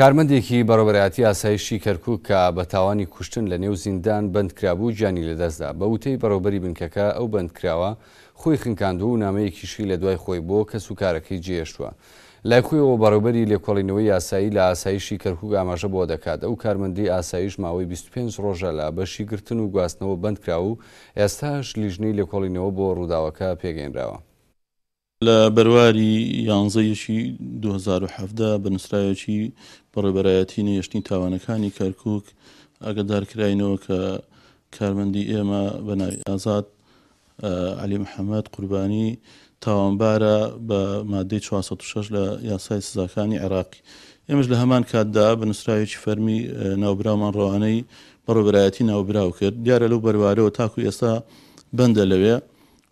کارمەندێکی بەڕۆبەتی ئاسایشی کەرکک کە بە تاوانی کوشتن لە نێو زیندان بندکرابوو گیانی لەدەستدا بە وتەی بەڕۆبەری بنکەکە ئەو بندکراوە خۆی خنکاندو و نامەیەکیشی لە دوای خۆی بۆ کەس و کارەکەی جێشتووە. لای خۆیەوە بەڕوبەری لێکۆڵینەوەی ئاسایی لە ئاسایشی کەرکک ئاماژە بۆ دەکات ئەو کارمەندی ئاسایش ماوەی 25 ڕۆژە لە بەشی گرتن و گواستنەوە بندکرا و ئێستاش لیژنەی لێکۆڵینەوە بۆ ڕووداوەکە پێگەینراوە. لە بەرواری یانزەیەشی 2017 بنسراایەکی بەڕێبەرایەتی نەیەشتنی تاوانەکانی کەرکک ئەگەدارکراینەوە کە کارمەندی ئێمە بەناوی ئازاد علی محەممەد قوربانی تاوانبارە بە مادەی 1960 لە یاسای سزاکانی عێراقی ئێمەش لە هەمان کاتدا بنسراایەکی فەرمی ناوبرامان ڕوانەی بەڕێبەرایەتی ناوبراو کرد دیارە لەو بەروارەوە تاکو ئێستا بەندە لەوێ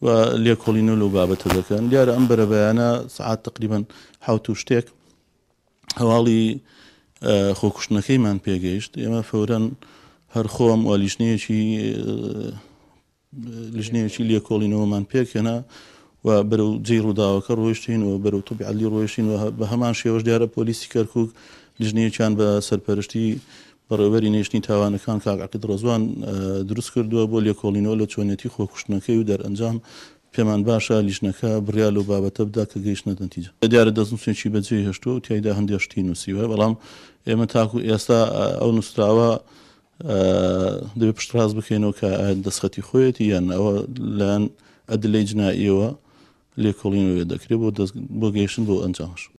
و لێکۆڵینە لەو بابەتە دەکەن دیارە ئەم بەرەبیانە سعات تقریبان حوت و شتێک هەواڵی خۆکوشتنەکەیمان پێگەیشت ئێمە فەورەن هەر خۆم و لیژنەیەکی لیژنەیەکی لێکۆڵینەوەمان پێکێنا و بەرەو جێ ڕووداوەکە ڕۆیشتین و بەرەو توبی علی ڕۆیشتین و بە هەمان شێوەش دیارە پۆلیسی کەرکک لیژنەیەکیان بە سەرپەرشتی بەڕێبەری نێشتنی تاوانەکان کاکەت ڕۆزوان دروست کردووە بۆ لێکۆڵینەوە لە چۆنێتی خۆکوشتنەکەی و دەرئەنجام پێمان باشە لیشنەکە بریال و بابەتە بدا کە گەیشتە دەنتیجە دیارە دەستنووسێکی بەجێ هێشتو و تایدا هەندێشتی نووسیوە بەڵام ئێمە تاکو ئێستا ئەو نووسراوە دەبێت پشتراز بکەینەوە کە دەستخەتی خۆیەتی یان ئەوە لایەن ئەدلەی جناییەوە لێکۆڵینەوە دەکرێت بۆ بۆ گەیشتن بۆ ئەنجامش